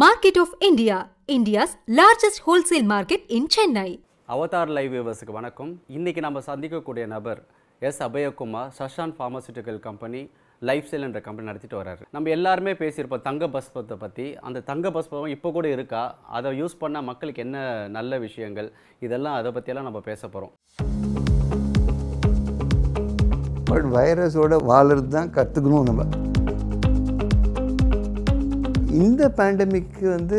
Market of India, India's largest wholesale market in Chennai Avatar live வியூவர்ஸுக்கு வணக்கம் இன்றைக்கி நம்ம சந்திக்கக்கூடிய நபர் S Abhayakumar Shasun pharmaceutical company lifestyle என்ற கம்பெனி நடத்திட்டு வர்றாரு நம்ம எல்லாருமே பேசியிருப்போம் தங்க பஸ்பத்தை பற்றி அந்த தங்க பஸ்பம் இப்போ கூட இருக்கா அதை யூஸ் பண்ணால் மக்களுக்கு என்ன நல்ல விஷயங்கள் இதெல்லாம் அதை பற்றியெல்லாம் நம்ம பேச போகிறோம் பட் வைரஸோட வாழறது தான் கற்றுக்கணும் நம்ம இந்த பேண்டமிக்கு வந்து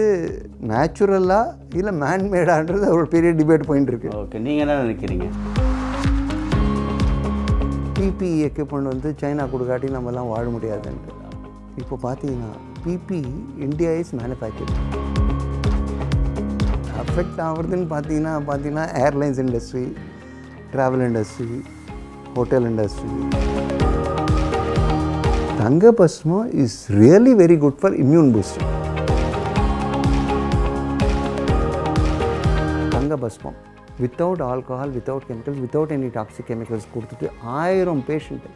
நேச்சுரலா இல்லை மேன்மேடான்றது ஒரு பெரிய டிபேட் பாயிண்ட் இருக்குது ஓகே நீங்கள் என்ன நினைக்கிறீங்க பிபிஇ எக்யூப்மெண்ட் வந்து சைனா கொடுக்காட்டி எல்லாம் வாழ முடியாதுன்ட்டு இப்போ பார்த்தீங்கன்னா PP India is manufacture affect ஆகிறதுன்னு பார்த்தீங்கன்னா பார்த்தீங்கன்னா airlines industry travel industry hotel industry Rangapasma is really very good for immune boosting. Rangapasma without alcohol without chemicals without any toxic chemicals கொடுத்துட்டு ஆயிரம் பேஷண்ட்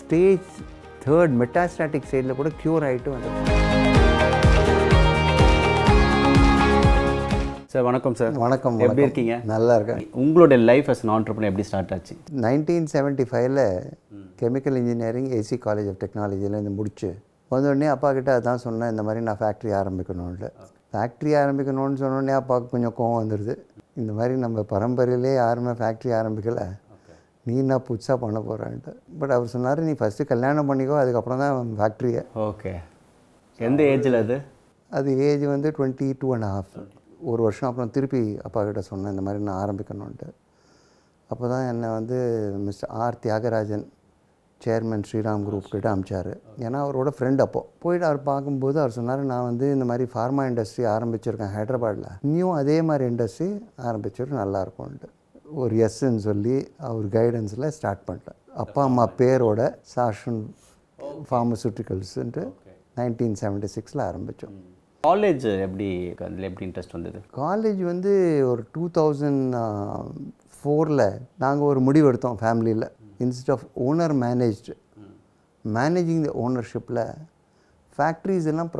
ஸ்டேஜ் தேர்ட் மெட்டாஸ்டாட்டிக் ஸ்டேஜில் கூட cure ஆகிட்டு வந்து sir வணக்கம் சார் வணக்கம் எப்படி இருக்கீங்க நல்லா இருக்கேன் உங்களுடைய லைஃப் அஸ் நான் எப்படி ஸ்டார்ட் ஆச்சு நைன்டீன் செவன்ட்டி ஃபைவ்ல chemical engineering AC college of டெக்னாலஜிலேருந்து முடிச்சு வந்தோடனே அப்பா கிட்ட அதான் சொன்னேன் இந்த மாதிரி நான் ஃபேக்ட்ரி ஆரம்பிக்கணும்ல ஃபேக்ட்ரி ஆரம்பிக்கணும்னு சொன்னோடனே அப்பாவுக்கு கொஞ்சம் கோவம் வந்துடுது இந்த மாதிரி நம்ம பரம்பரையிலே யாருமே ஃபேக்ட்ரி ஆரம்பிக்கலை நீ என்ன புதுசாக பண்ண போகிறான்ட்டு பட் அவர் சொன்னார் நீ ஃபஸ்ட்டு கல்யாணம் பண்ணிக்கோ அதுக்கப்புறம் தான் ஃபேக்ட்ரியை ஓகே எந்த ஏஜில் அது அது ஏஜ் வந்து டுவெண்ட்டி டூ அண்ட் ஹாஃப் ஒரு வருஷம் அப்புறம் திருப்பி அப்பா கிட்ட சொன்னேன் இந்த மாதிரி நான் ஆரம்பிக்கணுன்ட்டு அப்போ தான் என்னை வந்து mister R Thiyagarajan chairman Shriram group கிட்ட அமிச்சார் ஏன்னா அவரோட ஃப்ரெண்ட் அப்போது போயிட்டு அவர் பார்க்கும்போது அவர் சொன்னார் நான் வந்து இந்த மாதிரி ஃபார்மா இண்டஸ்ட்ரி ஆரம்பிச்சிருக்கேன் ஹைதராபாடில் இன்னும் அதே மாதிரி இண்டஸ்ட்ரி ஆரம்பிச்சிட்டு நல்லாயிருக்கும்ன்ட்டு ஒரு எஸ்ன்னு சொல்லி அவர் கைடன்ஸில் ஸ்டார்ட் பண்ணிட்டேன் அப்பா அம்மா பேரோட சாஷன் ஃபார்மசூட்டிக்கல்ஸ்ன்ட்டு நைன்டீன் செவன்ட்டி சிக்ஸில் ஆரம்பித்தோம் காலேஜ் எப்படி அதில் எப்படி இன்ட்ரெஸ்ட் வந்தது காலேஜ் வந்து ஒரு டூ தௌசண்ட் ஃபோரில் நாங்கள் ஒரு முடிவு எடுத்தோம் ஃபேமிலியில் instead of owner managed managing the ஓனர்ஷிப்பில் ஃபேக்ட்ரிஸ் எல்லாம்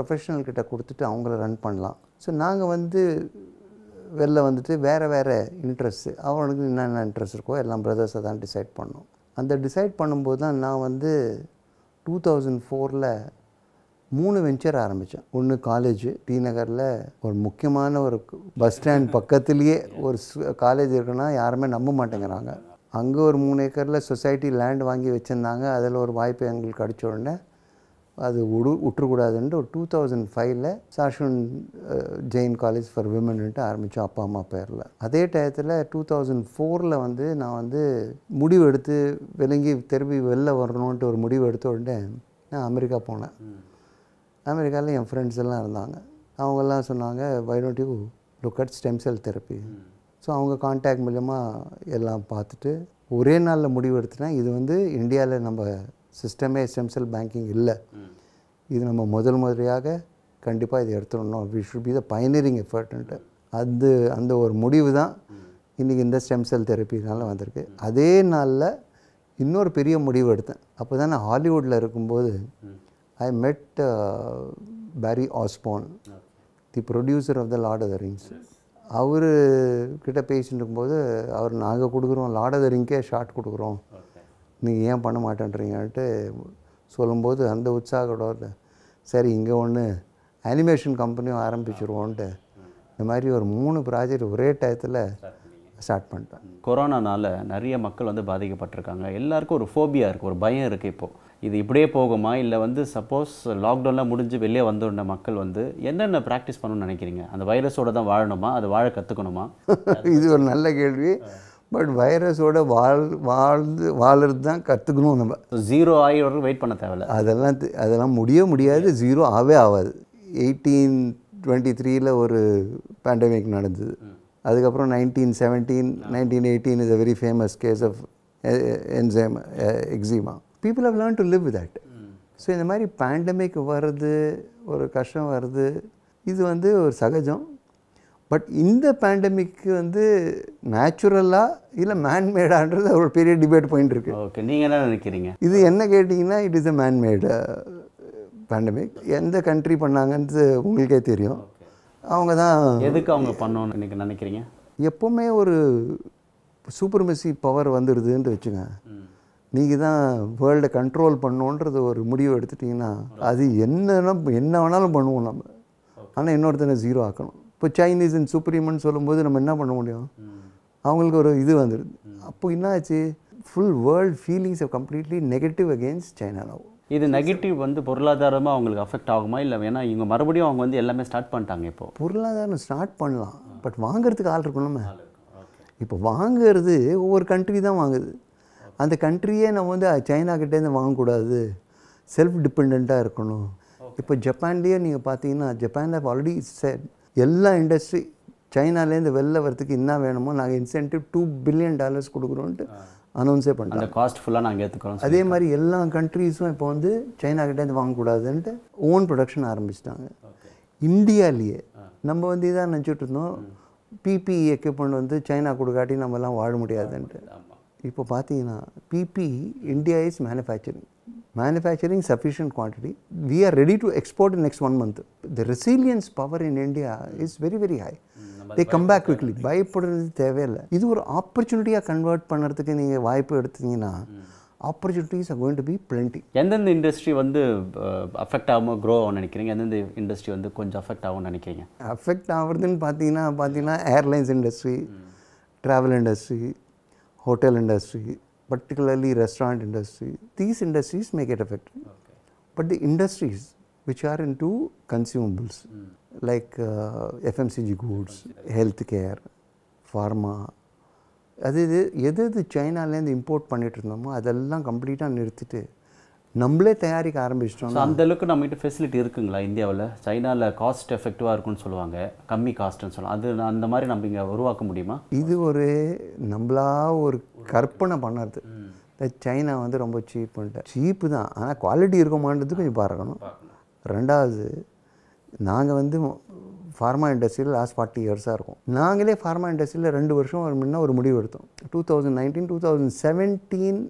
கிட்ட கொடுத்துட்டு அவங்கள ரன் பண்ணலாம் ஸோ நாங்கள் வந்து வெளில வந்துட்டு வேறு வேறு இன்ட்ரெஸ்ட்டு அவனுக்கு என்னென்ன இன்ட்ரெஸ்ட் இருக்கோ எல்லாம் பிரதர்ஸை தான் டிசைட் பண்ணோம் அந்த டிசைட் பண்ணும்போது தான் நான் வந்து டூ தௌசண்ட் ஃபோரில் மூணு வெஞ்சர் ஆரம்பித்தேன் ஒன்று காலேஜ் டி நகரில் ஒரு முக்கியமான ஒரு பஸ் ஸ்டாண்ட் பக்கத்துலேயே ஒரு காலேஜ் இருக்குன்னா யாருமே நம்ப மாட்டேங்கிறாங்க அங்கே ஒரு மூணு ஏக்கரில் சொசைட்டி லேண்ட் வாங்கி வச்சுருந்தாங்க அதில் ஒரு வாய்ப்பு எங்களுக்கு கிடச்ச உடனே அது உடு விட்டுறக்கூடாதுன்ட்டு ஒரு டூ தௌசண்ட் ஃபைவ்ல சாஷன் ஜெயின் காலேஜ் ஃபார் விமன்ட்டு ஆரம்பித்தோம் அப்பா அம்மா பேரில் அதே டயத்தில் டூ தௌசண்ட் ஃபோரில் வந்து நான் வந்து முடிவு எடுத்து விலங்கி திரும்பி வெளில வரணுன்ட்டு ஒரு முடிவு எடுத்த உடனே நான் அமெரிக்கா போனேன் அமெரிக்காவில் என் ஃப்ரெண்ட்ஸ் எல்லாம் இருந்தாங்க அவங்கெல்லாம் சொன்னாங்க why don't you look at stem cell therapy so அவங்க காண்டாக்ட் மூலயமா எல்லாம் பார்த்துட்டு ஒரே நாளில் முடிவு எடுத்துனா இது வந்து இந்தியாவில் நம்ம சிஸ்டமே ஸ்டெம் செல் பேங்கிங் இல்லை இது நம்ம முதல் முதலையாக கண்டிப்பாக இதை எடுத்துடணும் we should be the pioneering எஃபர்ட்ன்ட்டு அது அந்த ஒரு முடிவு தான் இன்றைக்கி இந்த ஸ்டெம் செல் தெரப்பினால வந்திருக்கு அதே நாளில் இன்னொரு பெரிய முடிவு எடுத்தேன் அப்போ தான் நான் ஹாலிவுட்டில் இருக்கும்போது I met Barry Osborne the producer of the Lord of the Rings அவர் கிட்ட பேசிட்டு இருக்கும்போது அவர் நாங்கள் கொடுக்குறோம் லாடதரிங்கே ஷார்ட் கொடுக்குறோம் நீங்கள் ஏன் பண்ண மாட்டேன்றீங்கன்ட்டு சொல்லும்போது அந்த உற்சாகத்தோட சரி இங்கே ஒன்று அனிமேஷன் கம்பெனியும் ஆரம்பிச்சிருவோன்ட்டு இந்த மாதிரி ஒரு மூணு ப்ராஜெக்ட் ஒரே டயத்தில் ஸ்டார்ட் பண்ணிட்டேன் கொரோனானால் நிறைய மக்கள் வந்து பாதிக்கப்பட்டிருக்காங்க எல்லாருக்கும் ஒரு ஃபோபியா இருக்குது ஒரு பயம் இருக்குது இப்போது இது இப்படியே போகுமா இல்லை வந்து சப்போஸ் லாக்டவுனில் முடிஞ்சு வெளியே வந்துடன மக்கள் வந்து என்னென்ன ப்ராக்டிஸ் பண்ணணும்னு நினைக்கிறீங்க அந்த வைரஸோடு தான் வாழணுமா அது வாழ கற்றுக்கணுமா இது ஒரு நல்ல கேள்வி பட் வைரஸோட வாழ் வாழ்ந்து வாழறது தான் கற்றுக்கணும் நம்ம ஜீரோ ஆகி வரைக்கும் வெயிட் பண்ண தேவை அதெல்லாம் அதெல்லாம் முடிய முடியாது ஜீரோ ஆகவே ஆகாது எயிட்டீன் டுவெண்ட்டி த்ரீயில் ஒரு பேண்டமிக் நடந்தது அதுக்கப்புறம் nineteen seventeen nineteen eighteen is a very famous case of enzyme eczema people have learn to live that so இந்த மாதிரி பேண்டமிக் வருது ஒரு கஷ்டம் வருது இது வந்து ஒரு சகஜம் பட் இந்த பேண்டமிக்கு வந்து நேச்சுரலாக இல்லை மேன்மேடான்றது ஒரு பெரிய டிபேட் பாயிண்ட் இருக்குது ஓகே நீங்கள் என்ன நினைக்கிறீங்க இது என்ன கேட்டிங்கன்னா it is a manmade pandemic எந்த கண்ட்ரி பண்ணாங்கன்றது உங்களுக்கே தெரியும் அவங்க தான் எதுக்கு அவங்க பண்ணோன்னு நீங்கள் நினைக்கிறீங்க எப்போவுமே ஒரு சூப்பர் சூப்பர்மெசி பவர் வந்துடுதுன்னு வச்சுங்க நீங்கள் தான் வேர்ல்டை கண்ட்ரோல் பண்ணுன்றது ஒரு முடிவு எடுத்துட்டிங்கன்னா அது என்னென்ன என்ன வேணாலும் பண்ணுவோம் நம்ம ஆனால் இன்னொருத்தனை ஜீரோ ஆக்கணும் இப்போ சைனீஸ் அண்ட் சுப்ரீம்னு சொல்லும்போது நம்ம என்ன பண்ண முடியும் அவங்களுக்கு ஒரு இது வந்துடுது அப்போ என்ன ஆச்சு full world feelings completely negative against China இது நெகட்டிவ் வந்து பொருளாதாரமாக அவங்களுக்கு அஃபெக்ட் ஆகுமா இல்லை ஏன்னா இவங்க மறுபடியும் அவங்க வந்து எல்லாமே ஸ்டார்ட் பண்ணிட்டாங்க இப்போ பொருளாதாரம் ஸ்டார்ட் பண்ணலாம் பட் வாங்குறதுக்கு ஆள் இருக்கணுமே இப்போ வாங்குறது ஒவ்வொரு கண்ட்ரி தான் வாங்குது அந்த கண்ட்ரியே நம்ம வந்து சைனாக்கிட்டேருந்து வாங்கக்கூடாது செல்ஃப் டிபெண்ட்டாக இருக்கணும் இப்போ ஜப்பான்லேயே நீங்கள் பார்த்தீங்கன்னா ஜப்பானில் ஆல்ரெடி செட் எல்லா இண்டஸ்ட்ரி சைனாலேருந்து வெளில வரத்துக்கு என்ன வேணுமோ நாங்கள் இன்சென்டிவ் டூ பில்லியன் டாலர்ஸ் கொடுக்குறோன்ட்டு அனௌன்ஸே பண்ணுறோம் காஸ்ட் ஃபுல்லாக நாங்கள் ஏற்றுக்கிறோம் அதே மாதிரி எல்லா கண்ட்ரீஸும் இப்போ வந்து சைனாக்கிட்டேருந்து வாங்கக்கூடாதுன்ட்டு ஓன் ப்ரொடக்ஷன் ஆரம்பிச்சிட்டாங்க இந்தியாலேயே நம்ம வந்து இதாக நினச்சிட்டு இருந்தோம் பிபிஇ எக்யூப்மெண்ட் e வந்து சைனா கொடுக்காட்டி நம்மலாம் வாழ முடியாதுன்ட்டு இப்போ பார்த்தீங்கன்னா PP India is manufacturing manufacturing sufficient quantity we are ready to export in next one month the resilience power in India is very very high they come back quickly பயப்படுறது தேவையில்லை இது ஒரு ஆப்பர்ச்சுனிட்டியாக கன்வெர்ட் பண்ணுறதுக்கு நீங்கள் வாய்ப்பு எடுத்தீங்கன்னா opportunities are going to be plenty எந்தெந்த industry வந்து அஃபெக்ட் ஆகாமல் க்ரோ ஆகும் நினைக்கிறீங்க எந்தெந்த இண்டஸ்ட்ரி வந்து கொஞ்சம் அஃபெக்ட் ஆகும்னு நினைக்கிறீங்க அஃபெக்ட் ஆகுறதுன்னு பார்த்தீங்கன்னா பார்த்தீங்கன்னா airlines industry travel industry hotel industry, particularly restaurant industry, these industries may get affected. Okay. But the industries which are into consumables, mm. like uh, FMCG goods, healthcare, pharma, அது இது எது எது சைனாலேருந்து import பண்ணிகிட்டு இருந்தோமோ அதெல்லாம் கம்ப்ளீட்டாக நிறுத்திட்டு நம்மளே தயாரிக்க ஆரம்பிச்சிட்டோம் அந்த அளவுக்கு நம்மகிட்ட ஃபெசிலிட்டி இருக்குங்களா இந்தியாவில் சைனாவில் காஸ்ட் எஃபெக்டிவாக இருக்கும்னு சொல்லுவாங்க கம்மி காஸ்ட்னு சொல்லுவாங்க அது அந்த மாதிரி நம்ம இங்கே உருவாக்க முடியுமா இது ஒரு நம்மளா ஒரு கற்பனை பண்ணுறது சைனா வந்து ரொம்ப பண்ணிட்டு சீப்பு தான் ஆனால் குவாலிட்டி இருக்குமான்றது கொஞ்சம் பார்க்கணும் ரெண்டாவது நாங்கள் வந்து ஃபார்மா இண்டஸ்ட்ரியில் லாஸ்ட் ஃபார்ட்டி இயர்ஸாக இருக்கும் நாங்களே ஃபார்மா இண்டஸ்ட்ரியில் ரெண்டு வருஷம் ஒரு முன்னே ஒரு முடிவு எடுத்தோம் two thousand nineteen two thousand seventeen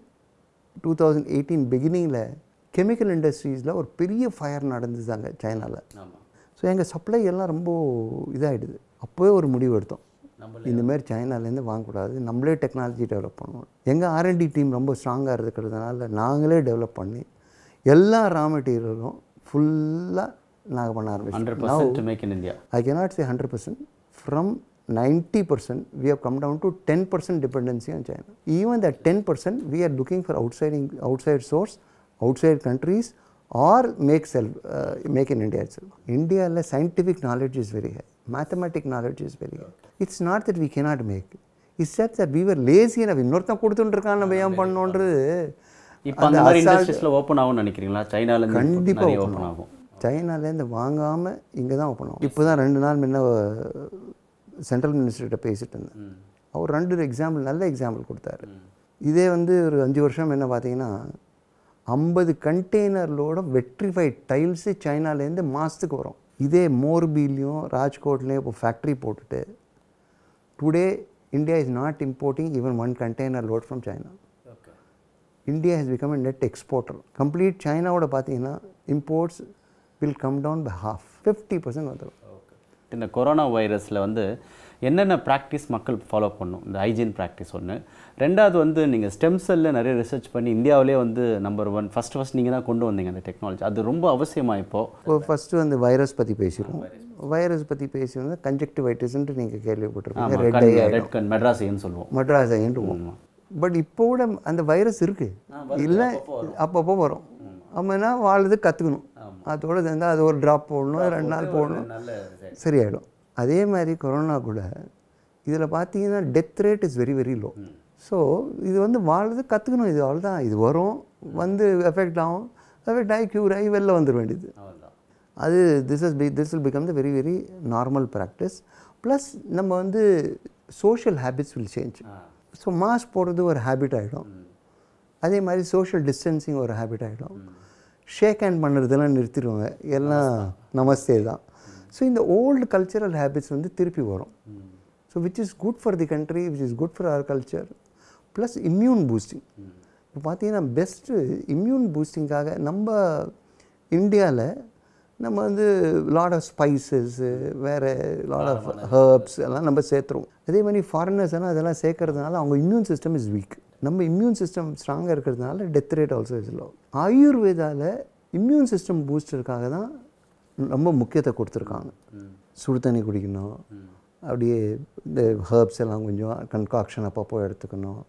two thousand eighteen பிகினிங்கில் கெமிக்கல் இண்டஸ்ட்ரீஸில் ஒரு பெரிய ஃபயர் நடந்துதாங்க சைனாவில் ஸோ எங்கள் சப்ளை எல்லாம் ரொம்ப இதாகிடுது அப்போவே ஒரு முடிவு எடுத்தோம் இந்தமாரி சைனாலேருந்து வாங்கக்கூடாது நம்மளே டெக்னாலஜி டெவலப் பண்ணணும் எங்கள் ஆர்என்டி டீம் ரொம்ப ஸ்ட்ராங்காக இருக்கிறதுனால நாங்களே டெவலப் பண்ணி எல்லா ரா மெட்டீரியலும் ஃபுல்லாக நாங்கள் பண்ண ஆரம்பிச்சோம் I not say hundred percent from 90% we have come down to 10% dependency on China. Even that 10% we are looking for outside, outside source, outside countries or make, self, uh, make in India itself. India scientific knowledge is very high, mathematical knowledge is very high. It's not that we cannot make, it's just that we were lazy enough. இன்னொருத்தன் கொடுத்துட்டுருக்கான் நம்ம ஏன் பண்ணோன்றது இப்போ அந்த மாதிரி இண்டஸ்ட்ரீஸில் open ஆகும்னு நினைக்கிறீங்களா சைனாலேருந்து கண்டிப்பாக open ஆகும் சைனாலேருந்து வாங்காமல் இங்கே தான் ஓப்பன் ஆகும் இப்போ தான் ரெண்டு நாள் முன்ன சென்ட்ரல் மினிஸ்டர்கிட்ட பேசிட்டு இருந்தேன் அவர் ரெண்டு எக்ஸாம்பிள் நல்ல எக்ஸாம்பிள் கொடுத்தாரு இதே வந்து ஒரு அஞ்சு வருஷம் என்ன பார்த்தீங்கன்னா ஐம்பது கண்டெய்னர்லோட வெட்ரிஃபைட் டைல்ஸு சைனாலேருந்து மாதத்துக்கு வரும் இதே மோர்பிலையும் ராஜ்கோட்லேயும் இப்போ ஃபேக்ட்ரி போட்டுட்டு today India is not importing even one container load from China India has become a net exporter complete சைனாவோட பார்த்தீங்கன்னா imports will come down by half fifty percent வந்துடும் இந்த கொரோனா வைரஸில் வந்து என்னென்ன ப்ராக்டிஸ் மக்கள் ஃபாலோ பண்ணும் இந்த ஹைஜீன் ப்ராக்டிஸ் ஒன்று ரெண்டாவது வந்து நீங்கள் ஸ்டெம் செல்லில் நிறைய ரிசர்ச் பண்ணி இந்தியாவிலே வந்து நம்பர் ஒன் ஃபஸ்ட் ஃபஸ்ட் நீங்கள் தான் கொண்டு வந்தீங்க அந்த டெக்னாலஜி அது ரொம்ப அவசியமாக இப்போது ஃபஸ்ட்டு வந்து வைரஸ் பற்றி பேசிடுவோம் வைரஸ் பற்றி பேசி வந்து வைட்டஸ்ன்ட்டு நீங்கள் கேள்விப்பட்டிருக்கோம் ரெட் ரெட் கண் மெட்ராசைன்னு சொல்லுவோம் மெட்ராசைன்ட்டு பட் இப்போ கூட அந்த வைரஸ் இருக்குது இல்லை அப்பப்போ வரும் அம்மனா வாழ்றது கற்றுக்கணும் அதோடு சேர்ந்தால் அது ஒரு ட்ராப் போடணும் ரெண்டு நாள் போடணும் சரியாயிடும் அதே மாதிரி கொரோனா கூட இதில் பார்த்தீங்கன்னா death rate is very very low so இது வந்து வாழ்றது கற்றுக்கணும் இது அவ்வளோதான் இது வரும் வந்து எஃபெக்ட் ஆகும் எஃபெக்ட் ஆகி க்யூர் ஆகி வெளில வந்துட வேண்டியது அது this is be this will become the very very normal practice plus நம்ம வந்து social habits will change so mask போடுறது ஒரு ஹேபிட் ஆகிடும் அதே மாதிரி சோஷியல் டிஸ்டன்சிங் ஒரு ஹேபிட் ஆகிடும் ஷேக் ஹேண்ட் பண்ணுறதெல்லாம் நிறுத்திடுவாங்க எல்லாம் நமஸ்தே தான் ஸோ இந்த ஓல்டு கல்ச்சரல் ஹேபிட்ஸ் வந்து திருப்பி வரும் so which is good for the country which is good for our culture plus immune boosting இப்போ பார்த்தீங்கன்னா பெஸ்ட்டு இம்யூன் பூஸ்டிங்காக நம்ம இந்தியாவில் நம்ம வந்து லாட் ஆஃப் ஸ்பைசஸ்ஸு வேறு லாட் ஆஃப் ஹர்ப்ஸ் எல்லாம் நம்ம சேர்த்துருவோம் அதே மாதிரி ஃபாரினர்ஸ் எல்லாம் அதெல்லாம் சேர்க்கறதுனால அவங்க இம்யூன் சிஸ்டம் இஸ் வீக் நம்ம இம்யூன் சிஸ்டம் ஸ்ட்ராங்காக இருக்கிறதுனால death rate also is low ஆயுர்வேதாவில் இம்யூன் சிஸ்டம் பூஸ்டருக்காக தான் ரொம்ப முக்கியத்தை கொடுத்துருக்காங்க சுடு தண்ணி குடிக்கணும் அப்படியே இந்த ஹர்ப்ஸ் எல்லாம் கொஞ்சம் கன்காக்ஷன் அப்பப்போ எடுத்துக்கணும்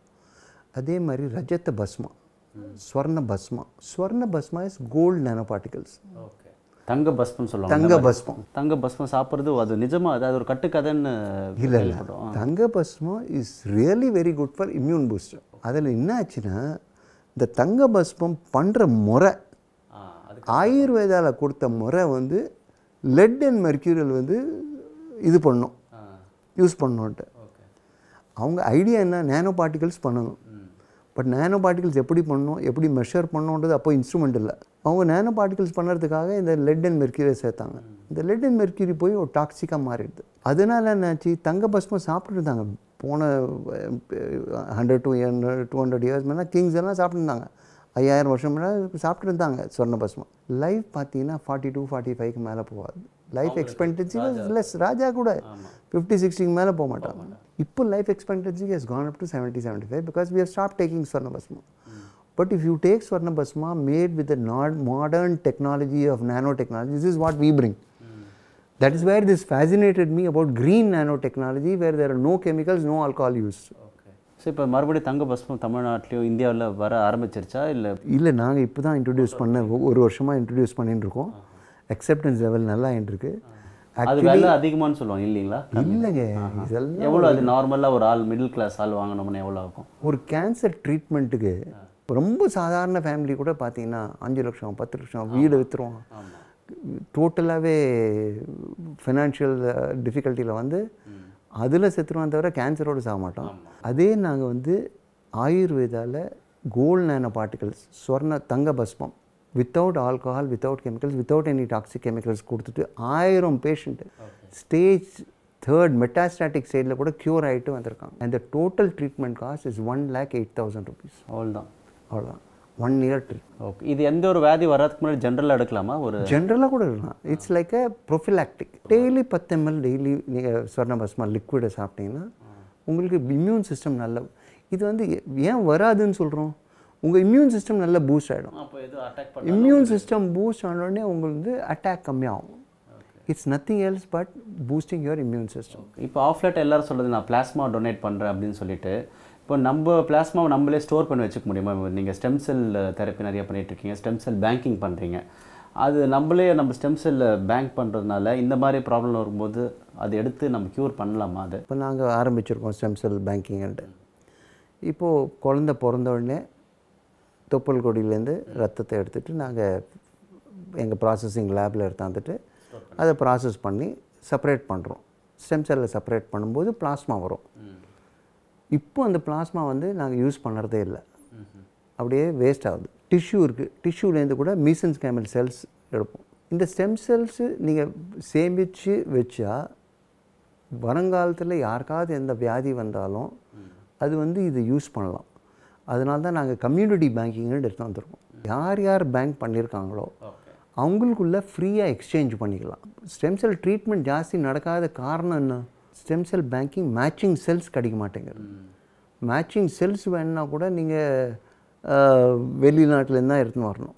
அதே மாதிரி ரஜத்த பஸ்மா ஸ்வர்ண பஸ்மா ஸ்வர்ண பஸ்மா இஸ் கோல்டு நேனோ பார்ட்டிகல்ஸ் தங்க பஸ்மம் சொல்லுவாங்க தங்க பஸ்மம் தங்க பஸ்மம் சாப்பிட்றது அது நிஜமாக அது ஒரு கட்டுக்கதைன்னு இல்லை தங்க பஸ்மம் is really very good for immune booster அதில் என்ன ஆச்சுன்னா இந்த தங்க பஸ்மம் பண்ணுற முறை ஆயுர்வேதாவில் கொடுத்த முறை வந்து லெட் அண்ட் மெர்க்யூரியல் வந்து இது பண்ணும் யூஸ் பண்ணோன்ட்டு அவங்க ஐடியா என்ன நேனோ பார்ட்டிகல்ஸ் பண்ணணும் பட் நேனோ பார்ட்டிகல்ஸ் எப்படி பண்ணணும் எப்படி மெஷர் பண்ணோன்றது அப்போ இன்ஸ்ட்ருமெண்ட் இல்லை அவங்க நேனோ பார்ட்டிகல்ஸ் பண்ணுறதுக்காக இந்த லெட் அண்ட் மெர்க்யூரியை சேர்த்தாங்க இந்த லெட் அண்ட் மெர்க்யூரி போய் ஒரு டாக்ஸிக்காக மாறிடுது அதனால என்னாச்சு தங்க பஸ்மம் சாப்பிட்டுருந்தாங்க போன hundred two two hundred years மேலே கிங்ஸ் எல்லாம் சாப்பிட்டுருந்தாங்க ஐயாயிரம் வருஷம் மேலே சாப்பிட்டு இருந்தாங்க சொர்ண பசுமம் லைஃப் பார்த்தீங்கன்னா ஃபார்ட்டி டூ ஃபார்ட்டி ஃபைவ்க்கு மேலே போகாது லைஃப் எக்ஸ்பெக்டன்சி லெஸ் ராஜா கூட ஃபிஃப்டி சிக்ஸ்டிக்கு மேலே போக மாட்டாங்க இப்போ life expectancy has gone up to seventy seventy five because we are stop taking ஸ்வர்ண பஸ்மா பட் இஃப் யூ டேக் ஸ்வர்ண பஸ்மா made with not modern technology of nano technology this is what we bring That is where this fascinated me about green nanotechnology, where there are no chemicals, no alcohol used. So இப்போ மறுபடியும் தங்க பஸ்மம் தமிழ்நாட்டிலையும் இந்தியாவில் வர ஆரம்பிச்சிருச்சா இல்லை இல்லை நாங்கள் இப்போ தான் இன்ட்ரடியூஸ் பண்ண ஒரு வருஷமாக இன்ட்ரடியூஸ் பண்ணிட்டு இருக்கோம் அக்செப்டன்ஸ் லெவல் நல்லா ஆயிட்டுருக்கு அது விலை அதிகமானு சொல்லுவாங்க இல்லைங்களா இல்லைங்க எவ்வளோ அது நார்மலாக ஒரு ஆள் மிடில் கிளாஸ் ஆள் வாங்கினோம்னா எவ்வளோ ஆகும் ஒரு கேன்சர் ட்ரீட்மெண்ட்டுக்கு ரொம்ப சாதாரண ஃபேமிலி கூட பார்த்தீங்கன்னா அஞ்சு லட்சம் பத்து லட்சம் வீடு விற்றுருவாங்க டோட்டலாகவே ஃபினான்ஷியல் டிஃபிகல்ட்டியில் வந்து அதில் செத்துருவான் தவிர கேன்சரோடு சாக மாட்டோம் அதே நாங்கள் வந்து ஆயுர்வேதாவில் கோல்டு நேன பார்ட்டிகல்ஸ் ஸ்வர்ண தங்க பஸ்மம் without alcohol without chemicals without any toxic chemicals கொடுத்துட்டு ஆயிரம் பேஷண்ட்டு ஸ்டேஜ் தேர்ட் மெட்டாஸ்டாட்டிக் ஸ்டேஜில் கூட க்யூர் ஆகிட்டு வந்திருக்காங்க அந்த total treatment cost is one lakh eight thousand rupees அவ்வளோதான் அவ்வளோதான் ஒன் இயர் ட்ரீ ஓகே இது எந்த ஒரு வியாதி வர்றதுக்கு முன்னாடி ஜென்ரலாக எடுக்கலாமா ஒரு ஜென்ரலாக கூட எடுக்கலாம் it's like a prophylactic daily பத்து எம்எல் டெய்லி நீங்கள் சொர்ண பஸ்மா லிக்விடை சாப்பிட்டீங்கன்னா உங்களுக்கு இம்யூன் சிஸ்டம் நல்ல இது வந்து ஏன் வராதுன்னு சொல்கிறோம் உங்கள் இம்யூன் சிஸ்டம் நல்லா பூஸ்ட் ஆகிடும் இம்யூன் சிஸ்டம் பூஸ்ட் ஆனோடனே உங்களுக்கு வந்து அட்டாக் கம்மியாகும் it's nothing else but boosting your immune system இப்போ ஆஃப்லைட் எல்லோரும் சொல்கிறது நான் பிளாஸ்மா டொனேட் பண்ணுறேன் அப்படின்னு சொல்லிட்டு இப்போ நம்ம பிளாஸ்மாவை நம்மளே ஸ்டோர் பண்ணி வச்சுக்க முடியுமா நீங்கள் ஸ்டெம் செல் தெரப்பி நிறைய பண்ணிகிட்ருக்கீங்க ஸ்டெம் செல் பேங்கிங் பண்ணுறீங்க அது நம்மளே நம்ம ஸ்டெம் செல்லில் பேங்க் பண்ணுறதுனால இந்த மாதிரி ப்ராப்ளம் வரும்போது அதை எடுத்து நம்ம க்யூர் பண்ணலாமா அது இப்போ நாங்கள் ஆரம்பிச்சிருக்கோம் ஸ்டெம் செல் பேங்கிங்கன்ட்டு இப்போது குழந்த பிறந்த உடனே தொப்பல் கொடியிலேருந்து ரத்தத்தை எடுத்துகிட்டு நாங்கள் எங்கள் ப்ராசஸிங் லேபில் எடுத்தாந்துட்டு அதை ப்ராசஸ் பண்ணி செப்பரேட் பண்ணுறோம் ஸ்டெம் செல்லில் செப்பரேட் பண்ணும்போது பிளாஸ்மா வரும் இப்போ அந்த பிளாஸ்மா வந்து நாங்கள் யூஸ் பண்ணுறதே இல்லை அப்படியே வேஸ்ட் ஆகுது டிஷ்யூ இருக்குது டிஷ்யூலேருந்து கூட மீசன்ஸ் கேமல் செல்ஸ் எடுப்போம் இந்த ஸ்டெம் செல்ஸு நீங்கள் சேமித்து வச்சா வருங்காலத்தில் யாருக்காவது எந்த வியாதி வந்தாலும் அது வந்து இது யூஸ் பண்ணலாம் அதனால தான் நாங்கள் கம்யூனிட்டி பேங்கிங்னு எடுத்து வந்துருக்கோம் யார் யார் பேங்க் பண்ணியிருக்காங்களோ அவங்களுக்குள்ள ஃப்ரீயாக எக்ஸ்சேஞ்ச் பண்ணிக்கலாம் ஸ்டெம் செல் ட்ரீட்மெண்ட் ஜாஸ்தி நடக்காத காரணம் என்ன stem cell banking matching cells கிடைக்க மாட்டேங்குது மேட்சிங் செல்ஸ் வேணுன்னா கூட நீங்கள் வெளிநாட்டிலேருந்து தான் எடுத்துன்னு வரணும்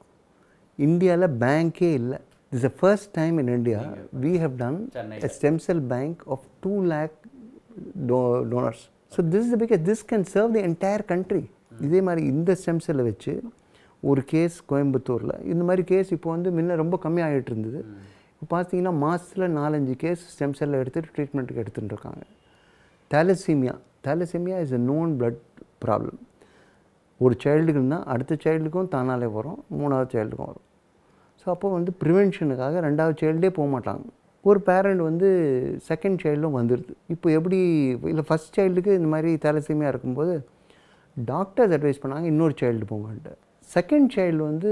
இந்தியாவில் பேங்கே இல்லை is the first time in India we have done stem cell bank of two lakh do donors so this is because this can serve the entire country இதே மாதிரி இந்த ஸ்டெம் செல்லை வச்சு ஒரு கேஸ் கோயம்புத்தூரில் இந்த மாதிரி கேஸ் இப்போ வந்து முன்ன ரொம்ப கம்மியாகிட்டு இருந்தது பார்த்தீங்கன்னா மாதத்தில் நாலஞ்சு கேஸ் ஸ்டெம் செல்லை எடுத்துகிட்டு ட்ரீட்மெண்ட்டுக்கு எடுத்துகிட்டு இருக்காங்க thalassemia thalassemia is a known blood problem ஒரு சைல்டுக்குன்னா அடுத்த சைல்டுக்கும் தானாலே வரும் மூணாவது சைல்டுக்கும் வரும் ஸோ அப்போ வந்து ப்ரிவென்ஷனுக்காக ரெண்டாவது சைல்டே போக மாட்டாங்க ஒரு பேரண்ட் வந்து செகண்ட் சைல்டும் வந்துடுது இப்போ எப்படி இல்லை ஃபஸ்ட் சைல்டுக்கு இந்த மாதிரி தேலசீமியாக இருக்கும்போது டாக்டர்ஸ் அட்வைஸ் பண்ணாங்க இன்னொரு சைல்டு போங்கன்ட்டு செகண்ட் சைல்டு வந்து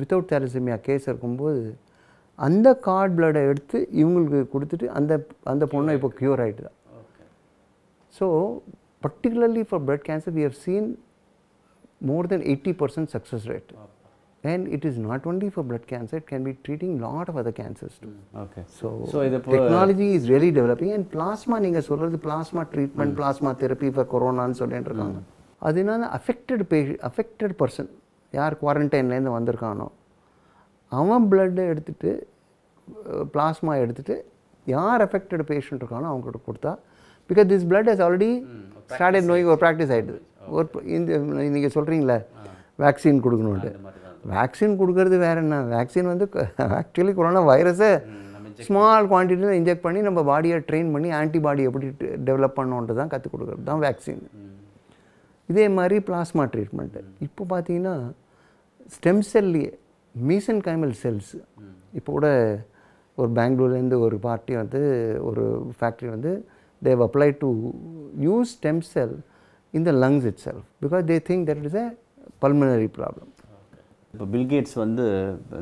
வித்தவுட் தேலசீமியா கேஸ் இருக்கும்போது அந்த கார்ட் பிளட்டை எடுத்து இவங்களுக்கு கொடுத்துட்டு அந்த அந்த பொண்ணு இப்போ க்யூர் ஆகிட்டு so particularly for blood cancer we have seen more than eighty percent success rate and it is not only for blood cancer it can be treating lot of other cancers too okay so technology is very developing and plasma நீங்கள் சொல்கிறது plasma treatment plasma therapy for கொரோனான்னு சொல்லிட்டு இருக்காங்க அதனால affected பேஷ affected person யார் குவாரண்டைன்லேருந்து வந்திருக்கானோ அவன் பிளட்டை எடுத்துகிட்டு பிளாஸ்மா எடுத்துகிட்டு யார் எஃபெக்டட் பேஷண்ட் இருக்கானோ அவங்ககிட்ட கொடுத்தா because this blood is already started நோய்க்கு ஒரு ப்ராக்டிஸ் ஆகிடுது ஒரு இந்த நீங்கள் சொல்கிறீங்களே வேக்சின் கொடுக்கணுன்ட்டு வேக்சின் கொடுக்கறது வேற என்ன வேக்சின் வந்து ஆக்சுவலி கொரோனா வைரஸை ஸ்மால் குவான்டிட்டியில் இன்ஜெக்ட் பண்ணி நம்ம பாடியை ட்ரெயின் பண்ணி ஆன்டிபாடி எப்படி டெவலப் பண்ணோன்றது தான் கற்றுக் கொடுக்குறது தான் வேக்சின் இதே மாதிரி பிளாஸ்மா ட்ரீட்மெண்ட்டு இப்போ பார்த்தீங்கன்னா ஸ்டெம் செல்லையே மீசன் கைமல் செல்ஸ் இப்போ கூட ஒரு பெங்களூர்லேருந்து ஒரு பார்ட்டி வந்து ஒரு ஃபேக்ட்ரி வந்து they apply to use stem cell in the lungs itself because they think that is a pulmonary problem இப்போ பில்கேட்ஸ் வந்து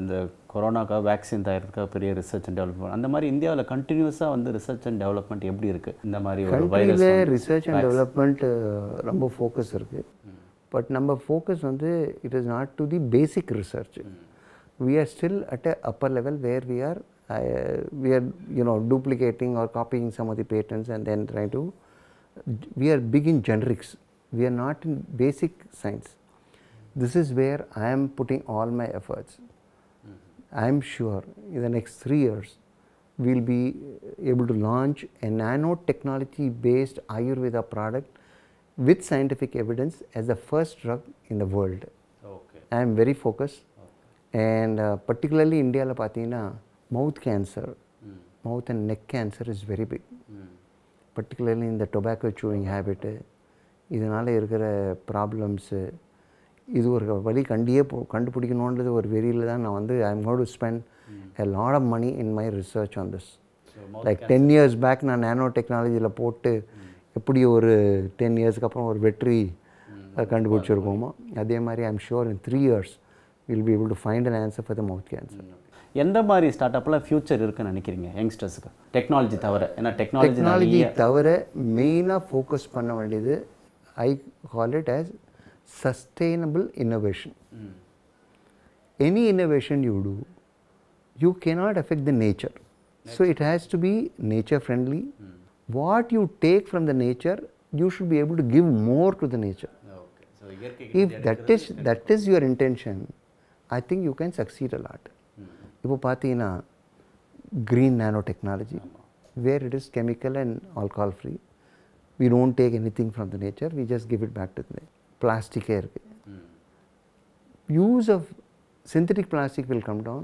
இந்த கொரோனாக்காக வேக்சின் தயாரிக்கிறதுக்காக பெரிய ரிசர்ச் அண்ட் டெவலப்மெண்ட் அந்த மாதிரி இந்தியாவில் கண்டினியூஸாக வந்து ரிசர்ச் அண்ட் டெவலப்மெண்ட் எப்படி இருக்குது இந்த மாதிரி ஒரு ரிசர்ச் அண்ட் டெவலப்மெண்ட் ரொம்ப ஃபோக்கஸ் இருக்குது பட் நம்ம ஃபோக்கஸ் வந்து it is not to the basic research we are still at a upper level where we are uh, we are you know duplicating or copying some of the patents and then trying to we are big in generics we are not in basic science this is where i am putting all my efforts i am mm-hmm. sure in the next 3 years we will be able to launch a nanotechnology based ayurveda product with scientific evidence as the first drug in the world okay. i am very focused and particularly இந்தியாவில் பார்த்தீங்கன்னா mouth cancer mouth and neck cancer is very big particularly இந்த tobacco chewing habit இதனால் இருக்கிற problems இது ஒரு வழி கண்டியே போ கண்டுபிடிக்கணுன்றது ஒரு வெறியில் தான் நான் வந்து I am got to spend a lot of money in my research on this like ten years back நான் நேனோ டெக்னாலஜியில் போட்டு எப்படி ஒரு டென் இயர்ஸ்க்கு அப்புறம் ஒரு வெற்றி கண்டுபிடிச்சிருக்கோமோ அதே மாதிரி I am sure in three years will be able to find an answer for the mouth cancer. எந்த மாதிரி ஸ்டார்ட் அப்பில் ஃப்யூச்சர் இருக்குன்னு நினைக்கிறீங்க யங்ஸ்டர்ஸுக்கு டெக்னாலஜி தவிர ஏன்னா டெக்னாலஜி டெக்னாலஜி தவிர மெயினாக ஃபோக்கஸ் பண்ண வேண்டியது I call it as sustainable innovation any innovation you do you cannot affect the nature so it has to be nature friendly what you take from the nature you should be able to give more to the nature. Okay. So, if that is that is your intention, I think you can succeed a lot. இப்போ பார்த்தீங்கன்னா green nanotechnology where it is chemical and alcohol free. We don't take anything from the nature, we just give it back to the Plastic air. Use of synthetic plastic will come down.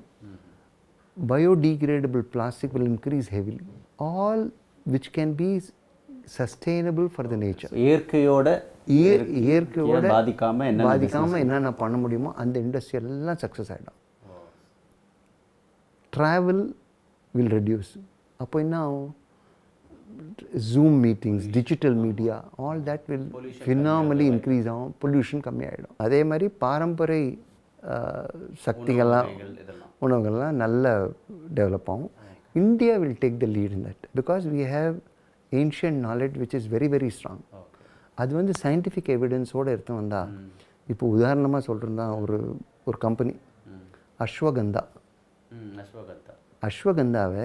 Biodegradable plastic will increase heavily. All which can be sustainable for the nature. இயற்கையோட பாதிக்காம என்ன பாதிக்காம என்னென்ன பண்ண முடியுமோ அந்த industry எல்லாம் success ஆகிடும் travel will reduce அப்போ என்ன ஆகும் Zoom meetings digital media all that will phenomenally increase ஆகும் பொல்யூஷன் கம்மியாகிடும் அதே மாதிரி பாரம்பரிய சக்திகள்லாம் உணவுகள்லாம் நல்ல டெவலப் ஆகும் India will take the lead in that because we have ancient knowledge which is very very strong அது வந்து சயின்டிஃபிக் எவிடன்ஸோடு எடுத்து வந்தால் இப்போ உதாரணமாக சொல்கிறதா ஒரு ஒரு கம்பெனி அஸ்வகந்தா அஸ்வகந்தா அஸ்வகந்தாவை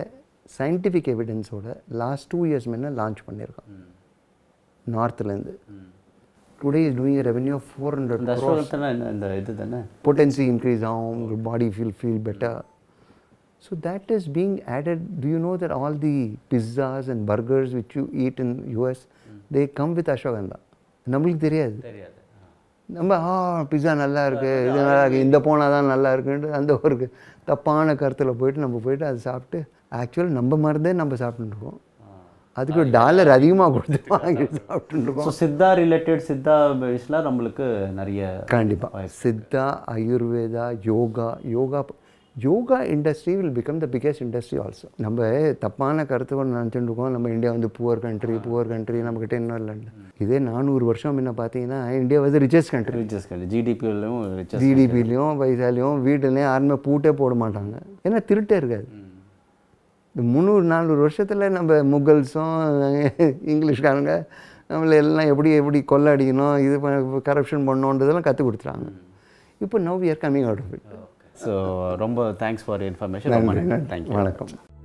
சயின்டிஃபிக் எவிடன்ஸோட லாஸ்ட் டூ இயர்ஸ் முன்ன லான்ச் பண்ணியிருக்கான் நார்த்லேருந்து today is doing revenue four hundred இந்த இது தானே பொட்டன்சி இன்க்ரீஸ் ஆகும் உங்கள் body feel feel better So that is being added. Do you know that all the pizzas and burgers which you eat in US, mm. they come with ashwagandha. நம்மளுக்கு தெரியாது நம்ம ஆ pizza நல்லா இருக்கு இது நல்லா இருக்குது இந்த போனால் தான் நல்லா இருக்குன்ட்டு அந்த ஒரு தப்பான கருத்தில் போயிட்டு நம்ம போயிட்டு அதை சாப்பிட்டு ஆக்சுவல் நம்ம மருந்தே நம்ம சாப்பிட்டுருக்கோம் அதுக்கு டாலர் அதிகமாக கொடுத்து வாங்கி சாப்பிட்டுருக்கோம் சித்தா ரிலேட்டட் சித்தா பேஸ்லாம் நம்மளுக்கு நிறைய கண்டிப்பாக Siddha Ayurveda yoga yoga yoga industry will become the biggest industry also நம்ம தப்பான கருத்து ஒன்று நினச்சிட்டு இருக்கோம் நம்ம இந்தியா வந்து புவர் கண்ட்ரி புவர் கண்ட்ரி நம்மக்கிட்ட என்ன இல்லைன்னு இதே நானூறு வருஷம் முன்ன பார்த்தீங்கன்னா இந்தியா வந்து ரிச்சஸ் கண்ட்ரி ரிச்சஸ் கண்ட்ரி ஜிடிபிலையும் ஜிடிபிலையும் பைசாலையும் வீட்டிலையும் யாருமே பூட்டே போட மாட்டாங்க ஏன்னா திருட்டே இருக்காது இந்த முந்நூறு நானூறு வருஷத்தில் நம்ம முகல்ஸும் இங்கிலீஷ்காரங்க நம்மளை எல்லாம் எப்படி எப்படி கொள்ள அடிக்கணும் இது கரப்ஷன் பண்ணோன்றதெல்லாம் கற்றுக் கொடுத்துறாங்க இப்போ now are coming out of it so ரொம்ப தேங்க்ஸ் ஃபார் இன்ஃபர்மேஷன் ரொம்ப நன்றி தேங்க்யூ வணக்கம்